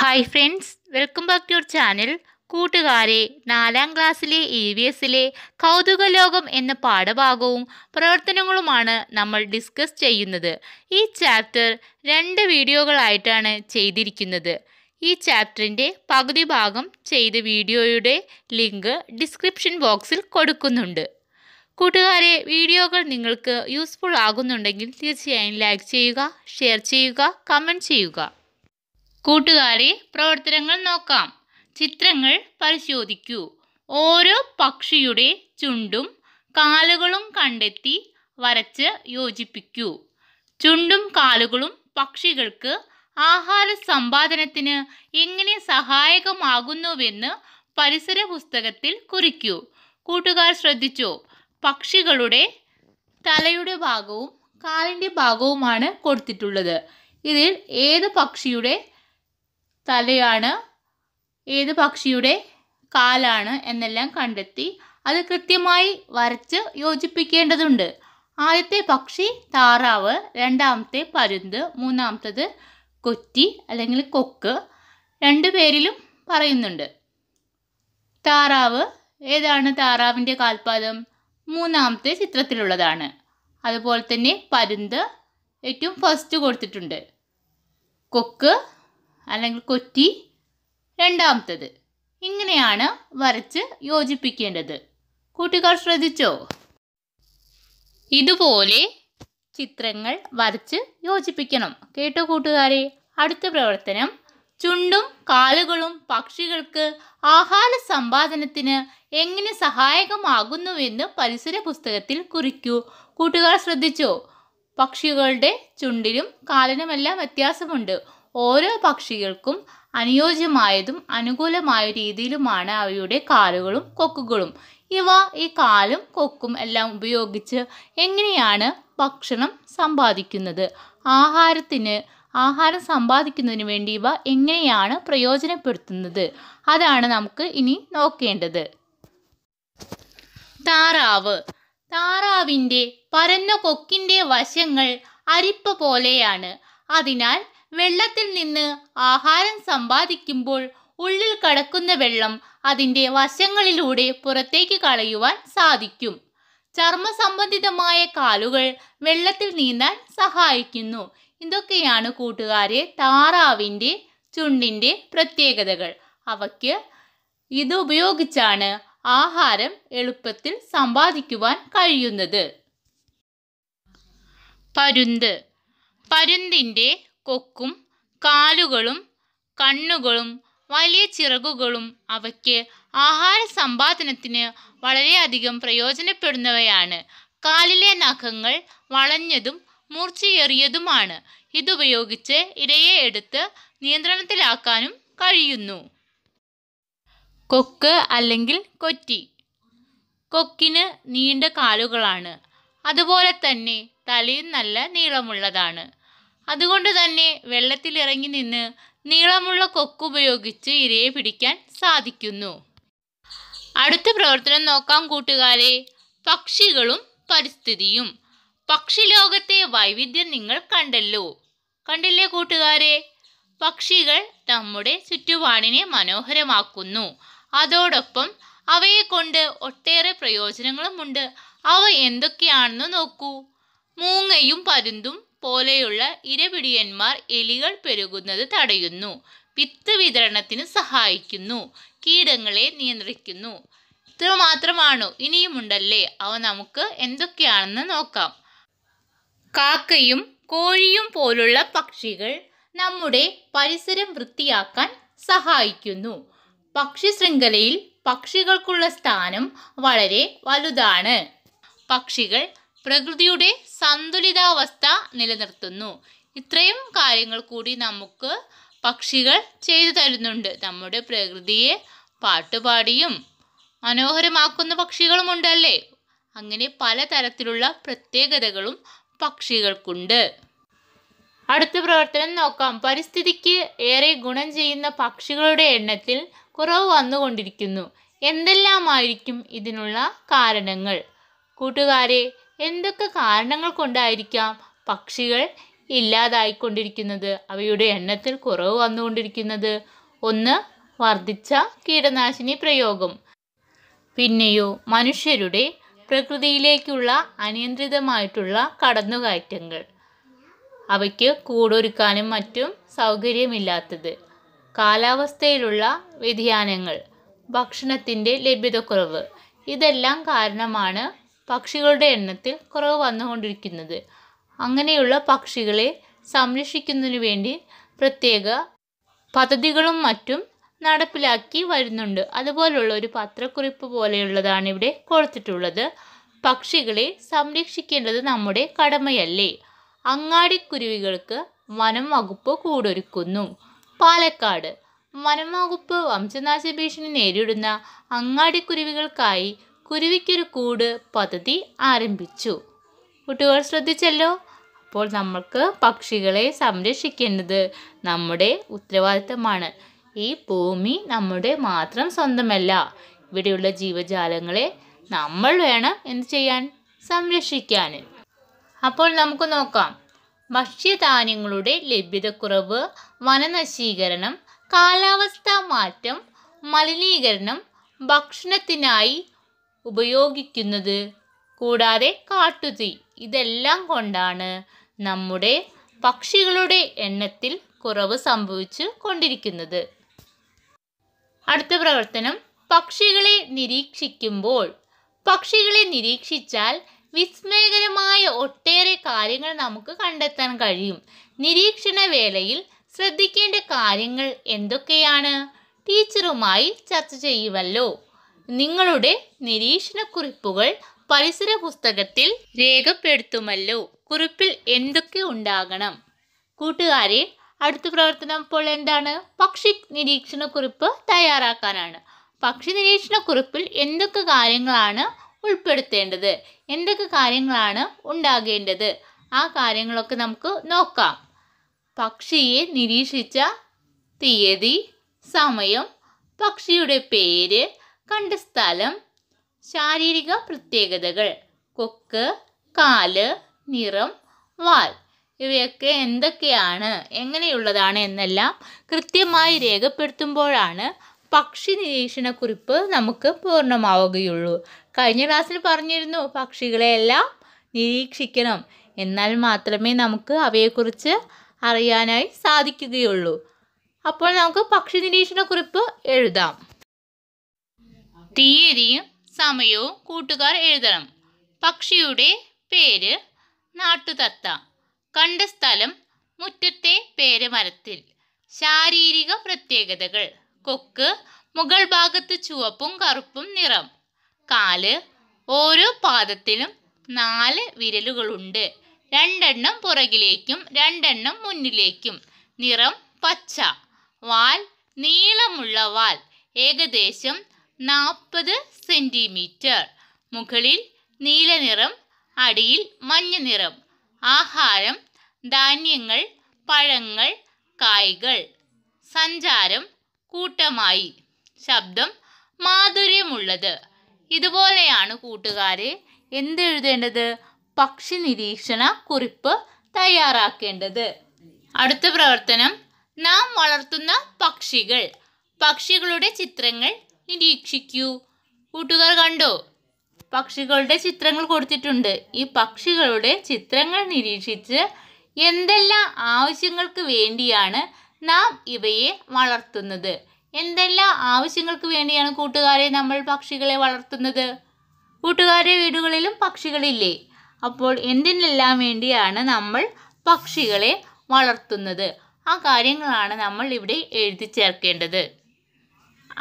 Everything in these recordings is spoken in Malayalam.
hi friends welcome back to your channel കൂട്ടുകാരെ നാലാം ക്ലാസ്സിലെ ഇ e വി എസിലെ കൗതുക ലോകം എന്ന പാഠഭാഗവും പ്രവർത്തനങ്ങളുമാണ് നമ്മൾ ഡിസ്കസ് ചെയ്യുന്നത് ഈ ചാപ്റ്റർ രണ്ട് വീഡിയോകളായിട്ടാണ് ചെയ്തിരിക്കുന്നത് ഈ ചാപ്റ്ററിൻ്റെ പകുതി ഭാഗം ചെയ്ത വീഡിയോയുടെ ലിങ്ക് ഡിസ്ക്രിപ്ഷൻ ബോക്സിൽ കൊടുക്കുന്നുണ്ട് കൂട്ടുകാരെ വീഡിയോകൾ നിങ്ങൾക്ക് യൂസ്ഫുൾ ആകുന്നുണ്ടെങ്കിൽ തീർച്ചയായും ലൈക്ക് ചെയ്യുക ഷെയർ ചെയ്യുക കമൻറ്റ് ചെയ്യുക കൂട്ടുകാരെ പ്രവർത്തനങ്ങൾ നോക്കാം ചിത്രങ്ങൾ പരിശോധിക്കൂ ഓരോ പക്ഷിയുടെ ചുണ്ടും കാലുകളും കണ്ടെത്തി വരച്ച് യോജിപ്പിക്കൂ ചുണ്ടും കാലുകളും പക്ഷികൾക്ക് ആഹാര സമ്പാദനത്തിന് എങ്ങനെ സഹായകമാകുന്നുവെന്ന് പരിസര പുസ്തകത്തിൽ കുറിക്കൂ കൂട്ടുകാർ ശ്രദ്ധിച്ചോ പക്ഷികളുടെ തലയുടെ ഭാഗവും കാലിൻ്റെ ഭാഗവുമാണ് കൊടുത്തിട്ടുള്ളത് ഇതിൽ ഏത് പക്ഷിയുടെ തലയാണ് ഏത് പക്ഷിയുടെ കാലാണ് എന്നെല്ലാം കണ്ടെത്തി അത് കൃത്യമായി വരച്ച് യോജിപ്പിക്കേണ്ടതുണ്ട് ആദ്യത്തെ പക്ഷി താറാവ് രണ്ടാമത്തെ പരുന്ത് മൂന്നാമത്തത് കൊറ്റി അല്ലെങ്കിൽ കൊക്ക് രണ്ടു പേരിലും പറയുന്നുണ്ട് താറാവ് ഏതാണ് താറാവിൻ്റെ കാൽപാദം മൂന്നാമത്തെ ചിത്രത്തിലുള്ളതാണ് അതുപോലെ തന്നെ പരുന്ത് ഏറ്റവും ഫസ്റ്റ് കൊടുത്തിട്ടുണ്ട് കൊക്ക് അല്ലെങ്കിൽ കൊറ്റി രണ്ടാമത്തത് ഇങ്ങനെയാണ് വരച്ച് യോജിപ്പിക്കേണ്ടത് കൂട്ടുകാർ ശ്രദ്ധിച്ചോ ഇതുപോലെ ചിത്രങ്ങൾ വരച്ച് യോജിപ്പിക്കണം കേട്ടോ കൂട്ടുകാരെ അടുത്ത പ്രവർത്തനം ചുണ്ടും കാലുകളും പക്ഷികൾക്ക് ആഹാര സമ്പാദനത്തിന് എങ്ങനെ സഹായകമാകുന്നുവെന്ന് പരിസര പുസ്തകത്തിൽ കുറിക്കൂ കൂട്ടുകാർ ശ്രദ്ധിച്ചോ പക്ഷികളുടെ ചുണ്ടിലും കാലിനുമെല്ലാം വ്യത്യാസമുണ്ട് ഓരോ പക്ഷികൾക്കും അനുയോജ്യമായതും അനുകൂലമായ രീതിയിലുമാണ് അവയുടെ കാലുകളും കൊക്കുകളും ഇവ ഈ കാലും കൊക്കും എല്ലാം ഉപയോഗിച്ച് എങ്ങനെയാണ് ഭക്ഷണം സമ്പാദിക്കുന്നത് ആഹാരത്തിന് ആഹാരം സമ്പാദിക്കുന്നതിന് വേണ്ടി ഇവ എങ്ങനെയാണ് പ്രയോജനപ്പെടുത്തുന്നത് അതാണ് നമുക്ക് ഇനി നോക്കേണ്ടത് താറാവ് താറാവിൻ്റെ പരന്ന കൊക്കിൻ്റെ വശങ്ങൾ അരിപ്പ പോലെയാണ് അതിനാൽ വെള്ളത്തിൽ നിന്ന് ആഹാരം സമ്പാദിക്കുമ്പോൾ ഉള്ളിൽ കടക്കുന്ന വെള്ളം അതിൻ്റെ വശങ്ങളിലൂടെ പുറത്തേക്ക് കളയുവാൻ സാധിക്കും ചർമ്മ സംബന്ധിതമായ കാലുകൾ വെള്ളത്തിൽ നീന്താൻ സഹായിക്കുന്നു ഇതൊക്കെയാണ് കൂട്ടുകാരെ താറാവിൻ്റെ ചുണ്ടിൻ്റെ പ്രത്യേകതകൾ അവയ്ക്ക് ഇത് ഉപയോഗിച്ചാണ് ആഹാരം എളുപ്പത്തിൽ സമ്പാദിക്കുവാൻ കഴിയുന്നത് പരുന്ത് പരുന്തിൻ്റെ കൊക്കും കാലുകളും കണ്ണുകളും വലിയ ചിറകുകളും അവയ്ക്ക് ആഹാര സമ്പാദനത്തിന് വളരെയധികം പ്രയോജനപ്പെടുന്നവയാണ് കാലിലെ നഖങ്ങൾ വളഞ്ഞതും മൂർച്ചയേറിയതുമാണ് ഇതുപയോഗിച്ച് ഇരയെ എടുത്ത് നിയന്ത്രണത്തിലാക്കാനും കഴിയുന്നു കൊക്ക് അല്ലെങ്കിൽ കൊറ്റി കൊക്കിന് നീണ്ട കാലുകളാണ് അതുപോലെ തന്നെ തലയും നല്ല നീളമുള്ളതാണ് അതുകൊണ്ട് തന്നെ വെള്ളത്തിലിറങ്ങി നിന്ന് നീളമുള്ള കൊക്കുപയോഗിച്ച് ഇരയെ പിടിക്കാൻ സാധിക്കുന്നു അടുത്ത പ്രവർത്തനം നോക്കാം കൂട്ടുകാരെ പക്ഷികളും പരിസ്ഥിതിയും ലോകത്തെ വൈവിധ്യം നിങ്ങൾ കണ്ടല്ലോ കണ്ടില്ലേ കൂട്ടുകാരെ പക്ഷികൾ നമ്മുടെ ചുറ്റുപാടിനെ മനോഹരമാക്കുന്നു അതോടൊപ്പം അവയെ കൊണ്ട് ഒട്ടേറെ പ്രയോജനങ്ങളുമുണ്ട് അവ എന്തൊക്കെയാണെന്ന് നോക്കൂ മൂങ്ങയും പരുന്തും പോലെയുള്ള ഇരപിടിയന്മാർ എലികൾ പെരുകുന്നത് തടയുന്നു വിത്ത് വിതരണത്തിന് സഹായിക്കുന്നു കീടങ്ങളെ നിയന്ത്രിക്കുന്നു ഇത്ര മാത്രമാണോ ഇനിയുമുണ്ടല്ലേ അവ നമുക്ക് എന്തൊക്കെയാണെന്ന് നോക്കാം കാക്കയും കോഴിയും പോലുള്ള പക്ഷികൾ നമ്മുടെ പരിസരം വൃത്തിയാക്കാൻ സഹായിക്കുന്നു പക്ഷി ശൃംഖലയിൽ പക്ഷികൾക്കുള്ള സ്ഥാനം വളരെ വലുതാണ് പക്ഷികൾ പ്രകൃതിയുടെ സന്തുലിതാവസ്ഥ നിലനിർത്തുന്നു ഇത്രയും കാര്യങ്ങൾ കൂടി നമുക്ക് പക്ഷികൾ ചെയ്തു തരുന്നുണ്ട് നമ്മുടെ പ്രകൃതിയെ പാട്ടുപാടിയും മനോഹരമാക്കുന്ന പക്ഷികളുമുണ്ടല്ലേ അങ്ങനെ പലതരത്തിലുള്ള പ്രത്യേകതകളും പക്ഷികൾക്കുണ്ട് അടുത്ത പ്രവർത്തനം നോക്കാം പരിസ്ഥിതിക്ക് ഏറെ ഗുണം ചെയ്യുന്ന പക്ഷികളുടെ എണ്ണത്തിൽ കുറവ് വന്നുകൊണ്ടിരിക്കുന്നു എന്തെല്ലാമായിരിക്കും ഇതിനുള്ള കാരണങ്ങൾ കൂട്ടുകാരെ എന്തൊക്കെ കാരണങ്ങൾ കൊണ്ടായിരിക്കാം പക്ഷികൾ ഇല്ലാതായിക്കൊണ്ടിരിക്കുന്നത് അവയുടെ എണ്ണത്തിൽ കുറവ് വന്നുകൊണ്ടിരിക്കുന്നത് ഒന്ന് വർദ്ധിച്ച കീടനാശിനി പ്രയോഗം പിന്നെയോ മനുഷ്യരുടെ പ്രകൃതിയിലേക്കുള്ള അനിയന്ത്രിതമായിട്ടുള്ള കടന്നുകയറ്റങ്ങൾ അവയ്ക്ക് കൂടൊരുക്കാനും മറ്റും സൗകര്യമില്ലാത്തത് കാലാവസ്ഥയിലുള്ള വ്യതിയാനങ്ങൾ ഭക്ഷണത്തിൻ്റെ ലഭ്യതക്കുറവ് ഇതെല്ലാം കാരണമാണ് പക്ഷികളുടെ എണ്ണത്തിൽ കുറവ് വന്നുകൊണ്ടിരിക്കുന്നത് അങ്ങനെയുള്ള പക്ഷികളെ സംരക്ഷിക്കുന്നതിനു വേണ്ടി പ്രത്യേക പദ്ധതികളും മറ്റും നടപ്പിലാക്കി വരുന്നുണ്ട് അതുപോലുള്ള ഒരു പത്രക്കുറിപ്പ് പോലെയുള്ളതാണ് ഇവിടെ കൊടുത്തിട്ടുള്ളത് പക്ഷികളെ സംരക്ഷിക്കേണ്ടത് നമ്മുടെ കടമയല്ലേ അങ്ങാടിക്കുരുവികൾക്ക് വനം വകുപ്പ് കൂടൊരുക്കുന്നു പാലക്കാട് വനം വകുപ്പ് വംശനാശ ഭീഷണി നേരിടുന്ന അങ്ങാടിക്കുരുവികൾക്കായി കുരുവിക്കൊരു കൂട് പദ്ധതി ആരംഭിച്ചു കുട്ടികൾ ശ്രദ്ധിച്ചല്ലോ അപ്പോൾ നമ്മൾക്ക് പക്ഷികളെ സംരക്ഷിക്കേണ്ടത് നമ്മുടെ ഉത്തരവാദിത്തമാണ് ഈ ഭൂമി നമ്മുടെ മാത്രം സ്വന്തമല്ല ഇവിടെയുള്ള ജീവജാലങ്ങളെ നമ്മൾ വേണം എന്ത് ചെയ്യാൻ സംരക്ഷിക്കാൻ അപ്പോൾ നമുക്ക് നോക്കാം ഭക്ഷ്യധാന്യങ്ങളുടെ ലഭ്യതക്കുറവ് വനനശീകരണം കാലാവസ്ഥാ മാറ്റം മലിനീകരണം ഭക്ഷണത്തിനായി ഉപയോഗിക്കുന്നത് കൂടാതെ കാട്ടുതീ ഇതെല്ലാം കൊണ്ടാണ് നമ്മുടെ പക്ഷികളുടെ എണ്ണത്തിൽ കുറവ് സംഭവിച്ചു കൊണ്ടിരിക്കുന്നത് അടുത്ത പ്രവർത്തനം പക്ഷികളെ നിരീക്ഷിക്കുമ്പോൾ പക്ഷികളെ നിരീക്ഷിച്ചാൽ വിസ്മയകരമായ ഒട്ടേറെ കാര്യങ്ങൾ നമുക്ക് കണ്ടെത്താൻ കഴിയും നിരീക്ഷണ വേളയിൽ ശ്രദ്ധിക്കേണ്ട കാര്യങ്ങൾ എന്തൊക്കെയാണ് ടീച്ചറുമായി ചർച്ച ചെയ്യുമല്ലോ നിങ്ങളുടെ നിരീക്ഷണ കുറിപ്പുകൾ പരിസര പുസ്തകത്തിൽ രേഖപ്പെടുത്തുമല്ലോ കുറിപ്പിൽ എന്തൊക്കെ ഉണ്ടാകണം കൂട്ടുകാരെ അടുത്ത പ്രവർത്തനം ഇപ്പോൾ എന്താണ് പക്ഷി നിരീക്ഷണ കുറിപ്പ് തയ്യാറാക്കാനാണ് പക്ഷി നിരീക്ഷണ കുറിപ്പിൽ എന്തൊക്കെ കാര്യങ്ങളാണ് ഉൾപ്പെടുത്തേണ്ടത് എന്തൊക്കെ കാര്യങ്ങളാണ് ഉണ്ടാകേണ്ടത് ആ കാര്യങ്ങളൊക്കെ നമുക്ക് നോക്കാം പക്ഷിയെ നിരീക്ഷിച്ച തീയതി സമയം പക്ഷിയുടെ പേര് കണ്ട സ്ഥലം ശാരീരിക പ്രത്യേകതകൾ കൊക്ക് കാല് നിറം വാൽ ഇവയൊക്കെ എന്തൊക്കെയാണ് എങ്ങനെയുള്ളതാണ് എന്നെല്ലാം കൃത്യമായി രേഖപ്പെടുത്തുമ്പോഴാണ് പക്ഷി നിരീക്ഷണക്കുറിപ്പ് നമുക്ക് പൂർണ്ണമാവുകയുള്ളൂ കഴിഞ്ഞ ക്ലാസ്സിൽ പറഞ്ഞിരുന്നു പക്ഷികളെയെല്ലാം നിരീക്ഷിക്കണം എന്നാൽ മാത്രമേ നമുക്ക് അവയെക്കുറിച്ച് അറിയാനായി സാധിക്കുകയുള്ളൂ അപ്പോൾ നമുക്ക് പക്ഷി നിരീക്ഷണക്കുറിപ്പ് എഴുതാം തീയതിയും സമയവും കൂട്ടുകാർ എഴുതണം പക്ഷിയുടെ പേര് നാട്ടുതത്ത കണ്ട സ്ഥലം മുറ്റത്തെ പേര് മരത്തിൽ ശാരീരിക പ്രത്യേകതകൾ കൊക്ക് മുകൾ ഭാഗത്ത് ചുവപ്പും കറുപ്പും നിറം കാല് ഓരോ പാദത്തിലും നാല് വിരലുകളുണ്ട് രണ്ടെണ്ണം പുറകിലേക്കും രണ്ടെണ്ണം മുന്നിലേക്കും നിറം പച്ച വാൽ നീളമുള്ള വാൽ ഏകദേശം നാൽപ്പത് സെൻറ്റിമീറ്റർ മുകളിൽ നീല നിറം അടിയിൽ മഞ്ഞ നിറം ആഹാരം ധാന്യങ്ങൾ പഴങ്ങൾ കായ്കൾ സഞ്ചാരം കൂട്ടമായി ശബ്ദം മാധുര്യമുള്ളത് ഇതുപോലെയാണ് കൂട്ടുകാരെ എന്തെഴുതേണ്ടത് പക്ഷി നിരീക്ഷണ കുറിപ്പ് തയ്യാറാക്കേണ്ടത് അടുത്ത പ്രവർത്തനം നാം വളർത്തുന്ന പക്ഷികൾ പക്ഷികളുടെ ചിത്രങ്ങൾ നിരീക്ഷിക്കൂ കൂട്ടുകാർ കണ്ടോ പക്ഷികളുടെ ചിത്രങ്ങൾ കൊടുത്തിട്ടുണ്ട് ഈ പക്ഷികളുടെ ചിത്രങ്ങൾ നിരീക്ഷിച്ച് എന്തെല്ലാം ആവശ്യങ്ങൾക്ക് വേണ്ടിയാണ് നാം ഇവയെ വളർത്തുന്നത് എന്തെല്ലാം ആവശ്യങ്ങൾക്ക് വേണ്ടിയാണ് കൂട്ടുകാരെ നമ്മൾ പക്ഷികളെ വളർത്തുന്നത് കൂട്ടുകാരെ വീടുകളിലും പക്ഷികളില്ലേ അപ്പോൾ എന്തിനെല്ലാം വേണ്ടിയാണ് നമ്മൾ പക്ഷികളെ വളർത്തുന്നത് ആ കാര്യങ്ങളാണ് നമ്മൾ ഇവിടെ എഴുതി ചേർക്കേണ്ടത്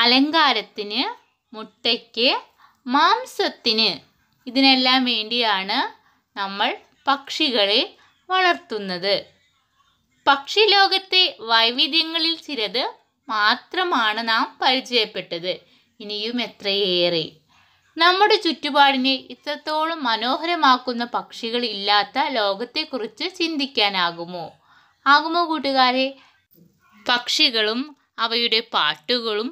അലങ്കാരത്തിന് മുട്ടയ്ക്ക് മാംസത്തിന് ഇതിനെല്ലാം വേണ്ടിയാണ് നമ്മൾ പക്ഷികളെ വളർത്തുന്നത് പക്ഷി ലോകത്തെ വൈവിധ്യങ്ങളിൽ ചിലത് മാത്രമാണ് നാം പരിചയപ്പെട്ടത് ഇനിയും എത്രയേറെ നമ്മുടെ ചുറ്റുപാടിനെ ഇത്രത്തോളം മനോഹരമാക്കുന്ന പക്ഷികൾ ഇല്ലാത്ത ലോകത്തെക്കുറിച്ച് ചിന്തിക്കാനാകുമോ ആകുമോ കൂട്ടുകാരെ പക്ഷികളും അവയുടെ പാട്ടുകളും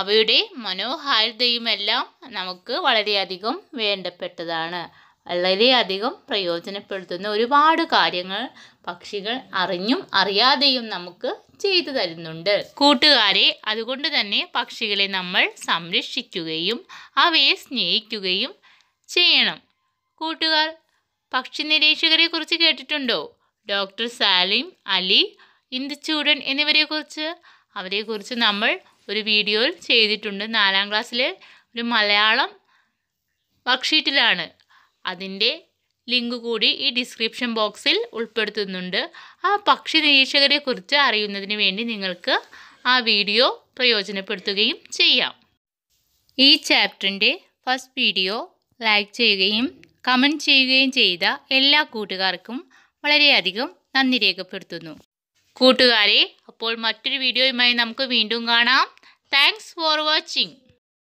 അവയുടെ മനോഹാരിതയുമെല്ലാം നമുക്ക് വളരെയധികം വേണ്ടപ്പെട്ടതാണ് വളരെയധികം പ്രയോജനപ്പെടുത്തുന്ന ഒരുപാട് കാര്യങ്ങൾ പക്ഷികൾ അറിഞ്ഞും അറിയാതെയും നമുക്ക് ചെയ്തു തരുന്നുണ്ട് കൂട്ടുകാരെ അതുകൊണ്ട് തന്നെ പക്ഷികളെ നമ്മൾ സംരക്ഷിക്കുകയും അവയെ സ്നേഹിക്കുകയും ചെയ്യണം കൂട്ടുകാർ പക്ഷി നിരീക്ഷകരെ കുറിച്ച് കേട്ടിട്ടുണ്ടോ ഡോക്ടർ സാലിം അലി കുറിച്ച് അവരെ അവരെക്കുറിച്ച് നമ്മൾ ഒരു വീഡിയോയിൽ ചെയ്തിട്ടുണ്ട് നാലാം ക്ലാസ്സിലെ ഒരു മലയാളം വർക്ക്ഷീറ്റിലാണ് അതിൻ്റെ ലിങ്ക് കൂടി ഈ ഡിസ്ക്രിപ്ഷൻ ബോക്സിൽ ഉൾപ്പെടുത്തുന്നുണ്ട് ആ പക്ഷി കുറിച്ച് അറിയുന്നതിന് വേണ്ടി നിങ്ങൾക്ക് ആ വീഡിയോ പ്രയോജനപ്പെടുത്തുകയും ചെയ്യാം ഈ ചാപ്റ്ററിൻ്റെ ഫസ്റ്റ് വീഡിയോ ലൈക്ക് ചെയ്യുകയും കമൻറ്റ് ചെയ്യുകയും ചെയ്ത എല്ലാ കൂട്ടുകാർക്കും വളരെയധികം നന്ദി രേഖപ്പെടുത്തുന്നു കൂട്ടുകാരെ അപ്പോൾ മറ്റൊരു വീഡിയോയുമായി നമുക്ക് വീണ്ടും കാണാം താങ്ക്സ് ഫോർ വാച്ചിങ്